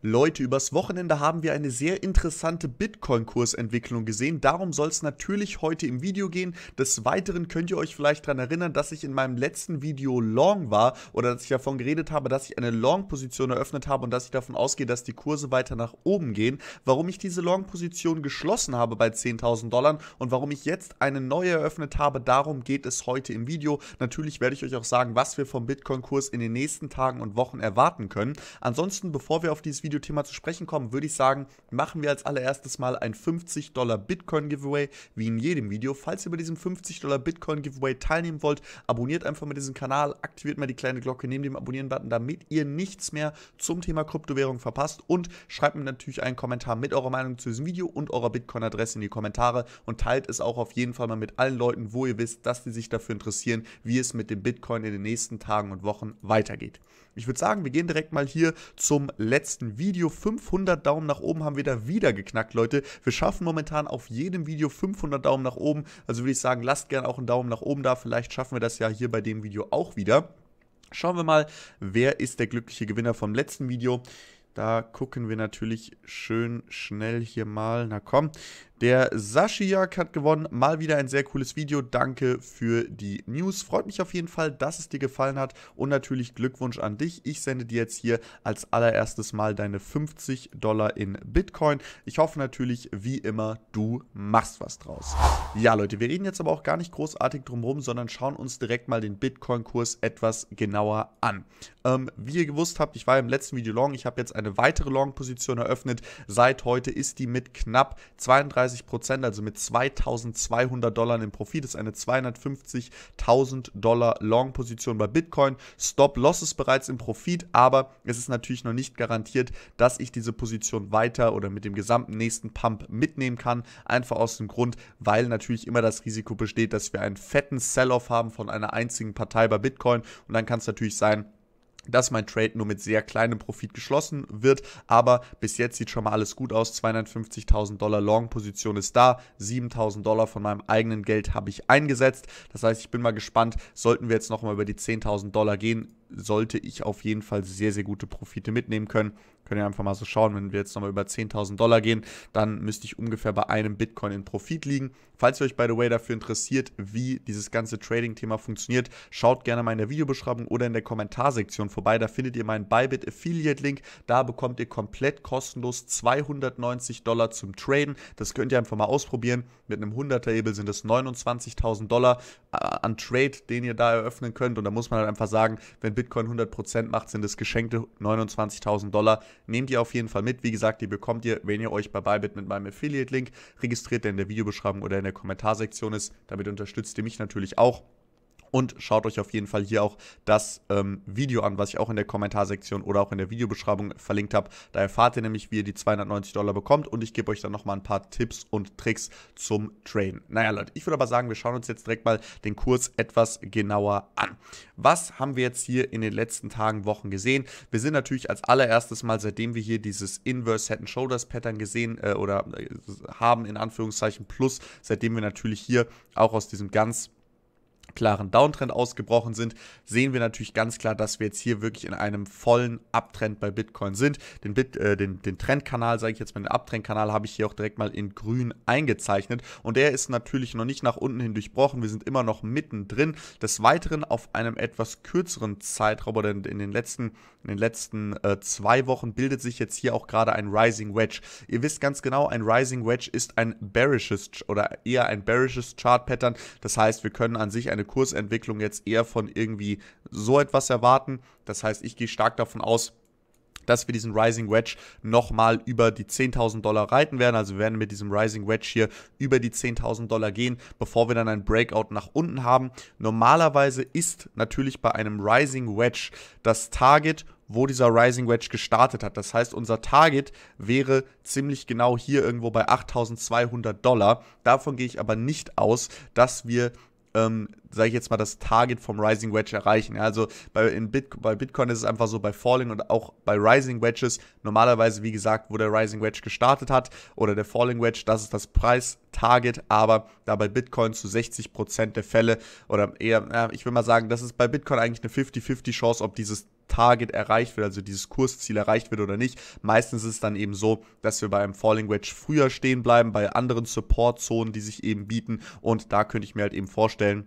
Leute, übers Wochenende haben wir eine sehr interessante Bitcoin-Kursentwicklung gesehen. Darum soll es natürlich heute im Video gehen. Des Weiteren könnt ihr euch vielleicht daran erinnern, dass ich in meinem letzten Video long war oder dass ich davon geredet habe, dass ich eine Long-Position eröffnet habe und dass ich davon ausgehe, dass die Kurse weiter nach oben gehen. Warum ich diese Long-Position geschlossen habe bei 10.000 Dollar und warum ich jetzt eine neue eröffnet habe, darum geht es heute im Video. Natürlich werde ich euch auch sagen, was wir vom Bitcoin-Kurs in den nächsten Tagen und Wochen erwarten können. Ansonsten, bevor wir auf dieses Video Videothema zu sprechen kommen, würde ich sagen, machen wir als allererstes mal ein 50 Dollar Bitcoin Giveaway, wie in jedem Video. Falls ihr bei diesem 50 Dollar Bitcoin Giveaway teilnehmen wollt, abonniert einfach mal diesen Kanal, aktiviert mal die kleine Glocke neben dem Abonnieren-Button, damit ihr nichts mehr zum Thema Kryptowährung verpasst und schreibt mir natürlich einen Kommentar mit eurer Meinung zu diesem Video und eurer Bitcoin-Adresse in die Kommentare und teilt es auch auf jeden Fall mal mit allen Leuten, wo ihr wisst, dass die sich dafür interessieren, wie es mit dem Bitcoin in den nächsten Tagen und Wochen weitergeht. Ich würde sagen, wir gehen direkt mal hier zum letzten Video 500 Daumen nach oben haben wir da wieder geknackt, Leute. Wir schaffen momentan auf jedem Video 500 Daumen nach oben. Also würde ich sagen, lasst gerne auch einen Daumen nach oben da. Vielleicht schaffen wir das ja hier bei dem Video auch wieder. Schauen wir mal, wer ist der glückliche Gewinner vom letzten Video. Da gucken wir natürlich schön schnell hier mal. Na komm, der Sashiak hat gewonnen. Mal wieder ein sehr cooles Video. Danke für die News. Freut mich auf jeden Fall, dass es dir gefallen hat. Und natürlich Glückwunsch an dich. Ich sende dir jetzt hier als allererstes Mal deine 50 Dollar in Bitcoin. Ich hoffe natürlich, wie immer, du machst was draus. Ja, Leute, wir reden jetzt aber auch gar nicht großartig drumherum, sondern schauen uns direkt mal den Bitcoin-Kurs etwas genauer an. Ähm, wie ihr gewusst habt, ich war im letzten Video long. Ich habe jetzt eine weitere Long-Position eröffnet. Seit heute ist die mit knapp 32 35 Prozent, also mit 2200 Dollar im Profit, ist eine 250.000 Dollar Long-Position bei Bitcoin. Stop-Loss ist bereits im Profit, aber es ist natürlich noch nicht garantiert, dass ich diese Position weiter oder mit dem gesamten nächsten Pump mitnehmen kann. Einfach aus dem Grund, weil natürlich immer das Risiko besteht, dass wir einen fetten Sell-off haben von einer einzigen Partei bei Bitcoin und dann kann es natürlich sein, dass mein Trade nur mit sehr kleinem Profit geschlossen wird. Aber bis jetzt sieht schon mal alles gut aus. 250.000 Dollar Long-Position ist da. 7.000 Dollar von meinem eigenen Geld habe ich eingesetzt. Das heißt, ich bin mal gespannt, sollten wir jetzt nochmal über die 10.000 Dollar gehen, sollte ich auf jeden Fall sehr, sehr gute Profite mitnehmen können. Können ihr einfach mal so schauen, wenn wir jetzt nochmal über 10.000 Dollar gehen, dann müsste ich ungefähr bei einem Bitcoin in Profit liegen. Falls ihr euch, by the way, dafür interessiert, wie dieses ganze Trading-Thema funktioniert, schaut gerne mal in der Videobeschreibung oder in der Kommentarsektion vorbei. Da findet ihr meinen Bybit Affiliate-Link. Da bekommt ihr komplett kostenlos 290 Dollar zum Traden. Das könnt ihr einfach mal ausprobieren. Mit einem 100 er ebel sind es 29.000 Dollar äh, an Trade, den ihr da eröffnen könnt. Und da muss man halt einfach sagen, wenn Bitcoin 100% macht, sind es geschenkte 29.000 Dollar. Nehmt ihr auf jeden Fall mit. Wie gesagt, die bekommt ihr, wenn ihr euch bei Bybit mit meinem Affiliate-Link registriert, der in der Videobeschreibung oder in der Kommentarsektion ist. Damit unterstützt ihr mich natürlich auch. Und schaut euch auf jeden Fall hier auch das ähm, Video an, was ich auch in der Kommentarsektion oder auch in der Videobeschreibung verlinkt habe. Da erfahrt ihr nämlich, wie ihr die 290 Dollar bekommt und ich gebe euch dann nochmal ein paar Tipps und Tricks zum Traden. Naja Leute, ich würde aber sagen, wir schauen uns jetzt direkt mal den Kurs etwas genauer an. Was haben wir jetzt hier in den letzten Tagen, Wochen gesehen? Wir sind natürlich als allererstes mal, seitdem wir hier dieses Inverse Head and Shoulders Pattern gesehen äh, oder äh, haben in Anführungszeichen plus, seitdem wir natürlich hier auch aus diesem ganz klaren Downtrend ausgebrochen sind, sehen wir natürlich ganz klar, dass wir jetzt hier wirklich in einem vollen Abtrend bei Bitcoin sind. Den, Bit, äh, den, den Trendkanal, sage ich jetzt mal, den Abtrendkanal habe ich hier auch direkt mal in grün eingezeichnet und der ist natürlich noch nicht nach unten hin durchbrochen. Wir sind immer noch mittendrin. Des Weiteren auf einem etwas kürzeren Zeitraum oder in, in den letzten, in den letzten äh, zwei Wochen bildet sich jetzt hier auch gerade ein Rising Wedge. Ihr wisst ganz genau, ein Rising Wedge ist ein bearishes oder eher ein bearishes Chart Pattern. Das heißt, wir können an sich eine Kursentwicklung jetzt eher von irgendwie so etwas erwarten. Das heißt, ich gehe stark davon aus, dass wir diesen Rising Wedge nochmal über die 10.000 Dollar reiten werden. Also wir werden mit diesem Rising Wedge hier über die 10.000 Dollar gehen, bevor wir dann ein Breakout nach unten haben. Normalerweise ist natürlich bei einem Rising Wedge das Target wo dieser Rising Wedge gestartet hat. Das heißt, unser Target wäre ziemlich genau hier irgendwo bei 8200 Dollar. Davon gehe ich aber nicht aus, dass wir ähm, sage ich jetzt mal, das Target vom Rising Wedge erreichen. Ja, also bei, in Bit bei Bitcoin ist es einfach so, bei Falling und auch bei Rising Wedges, normalerweise, wie gesagt, wo der Rising Wedge gestartet hat oder der Falling Wedge, das ist das Preis-Target, aber da bei Bitcoin zu 60% der Fälle oder eher, ja, ich will mal sagen, das ist bei Bitcoin eigentlich eine 50-50 Chance, ob dieses Target erreicht wird, also dieses Kursziel erreicht wird oder nicht. Meistens ist es dann eben so, dass wir bei einem Falling Wedge früher stehen bleiben, bei anderen Support-Zonen, die sich eben bieten. Und da könnte ich mir halt eben vorstellen,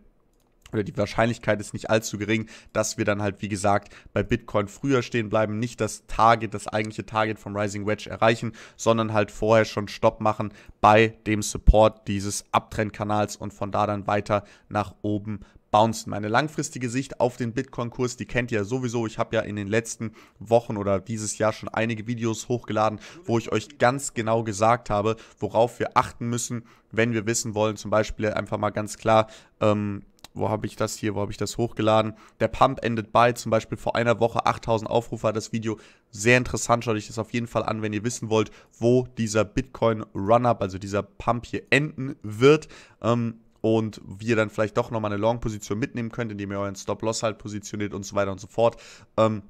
oder die Wahrscheinlichkeit ist nicht allzu gering, dass wir dann halt, wie gesagt, bei Bitcoin früher stehen bleiben, nicht das Target, das eigentliche Target vom Rising Wedge erreichen, sondern halt vorher schon Stopp machen bei dem Support dieses Abtrendkanals und von da dann weiter nach oben bouncen. Meine langfristige Sicht auf den Bitcoin-Kurs, die kennt ihr ja sowieso. Ich habe ja in den letzten Wochen oder dieses Jahr schon einige Videos hochgeladen, wo ich euch ganz genau gesagt habe, worauf wir achten müssen, wenn wir wissen wollen, zum Beispiel einfach mal ganz klar, ähm, wo habe ich das hier, wo habe ich das hochgeladen? Der Pump endet bei, zum Beispiel vor einer Woche 8000 Aufrufe hat das Video. Sehr interessant, schaut euch das auf jeden Fall an, wenn ihr wissen wollt, wo dieser Bitcoin Run-Up, also dieser Pump hier enden wird. Ähm, und wir dann vielleicht doch nochmal eine Long-Position mitnehmen könnt, indem ihr euren Stop-Loss halt positioniert und so weiter und so fort. Ähm,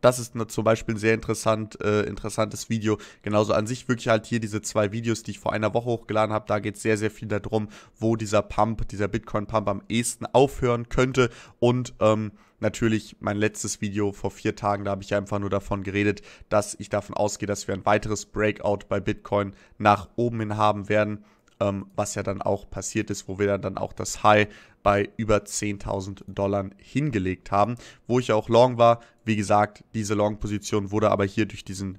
das ist eine, zum Beispiel ein sehr interessant, äh, interessantes Video. Genauso an sich wirklich halt hier diese zwei Videos, die ich vor einer Woche hochgeladen habe. Da geht es sehr, sehr viel darum, wo dieser Pump, dieser Bitcoin-Pump am ehesten aufhören könnte. Und ähm, natürlich mein letztes Video vor vier Tagen, da habe ich einfach nur davon geredet, dass ich davon ausgehe, dass wir ein weiteres Breakout bei Bitcoin nach oben hin haben werden ähm, was ja dann auch passiert ist, wo wir dann auch das High bei über 10.000 Dollar hingelegt haben, wo ich auch long war. Wie gesagt, diese Long-Position wurde aber hier durch diesen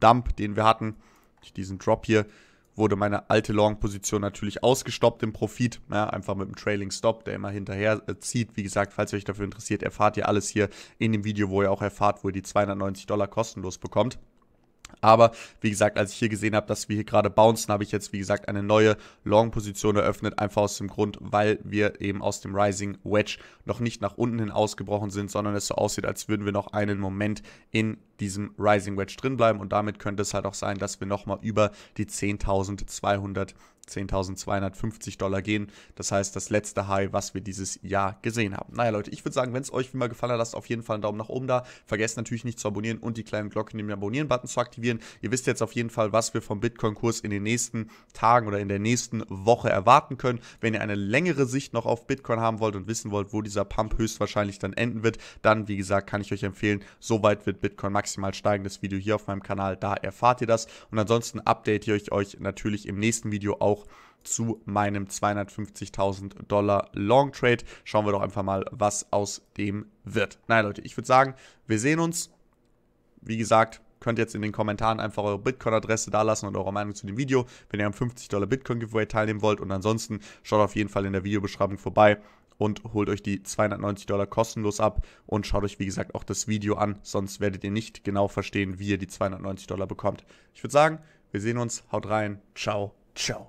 Dump, den wir hatten, durch diesen Drop hier, wurde meine alte Long-Position natürlich ausgestoppt im Profit. Ja, einfach mit dem Trailing Stop, der immer hinterher äh, zieht. Wie gesagt, falls ihr euch dafür interessiert, erfahrt ihr alles hier in dem Video, wo ihr auch erfahrt, wo ihr die 290 Dollar kostenlos bekommt. Aber wie gesagt, als ich hier gesehen habe, dass wir hier gerade bouncen, habe ich jetzt, wie gesagt, eine neue Long-Position eröffnet. Einfach aus dem Grund, weil wir eben aus dem Rising Wedge noch nicht nach unten hin ausgebrochen sind, sondern es so aussieht, als würden wir noch einen Moment in diesem Rising Wedge drin bleiben und damit könnte es halt auch sein, dass wir nochmal über die 10.200, 10.250 Dollar gehen. Das heißt, das letzte High, was wir dieses Jahr gesehen haben. Naja, Leute, ich würde sagen, wenn es euch wie mal gefallen hat, lasst auf jeden Fall einen Daumen nach oben da. Vergesst natürlich nicht zu abonnieren und die kleine Glocke neben dem Abonnieren-Button zu aktivieren. Ihr wisst jetzt auf jeden Fall, was wir vom Bitcoin-Kurs in den nächsten Tagen oder in der nächsten Woche erwarten können. Wenn ihr eine längere Sicht noch auf Bitcoin haben wollt und wissen wollt, wo dieser Pump höchstwahrscheinlich dann enden wird, dann, wie gesagt, kann ich euch empfehlen, soweit wird Bitcoin maximal maximal steigendes Video hier auf meinem Kanal. Da erfahrt ihr das. Und ansonsten update ich euch natürlich im nächsten Video auch zu meinem 250.000 Dollar Long Trade. Schauen wir doch einfach mal, was aus dem wird. Nein, Leute, ich würde sagen, wir sehen uns. Wie gesagt, könnt jetzt in den Kommentaren einfach eure Bitcoin-Adresse dalassen und eure Meinung zu dem Video, wenn ihr am 50 Dollar Bitcoin Giveaway teilnehmen wollt. Und ansonsten schaut auf jeden Fall in der Videobeschreibung vorbei und holt euch die 290 Dollar kostenlos ab und schaut euch wie gesagt auch das Video an, sonst werdet ihr nicht genau verstehen, wie ihr die 290 Dollar bekommt. Ich würde sagen, wir sehen uns, haut rein, ciao, ciao.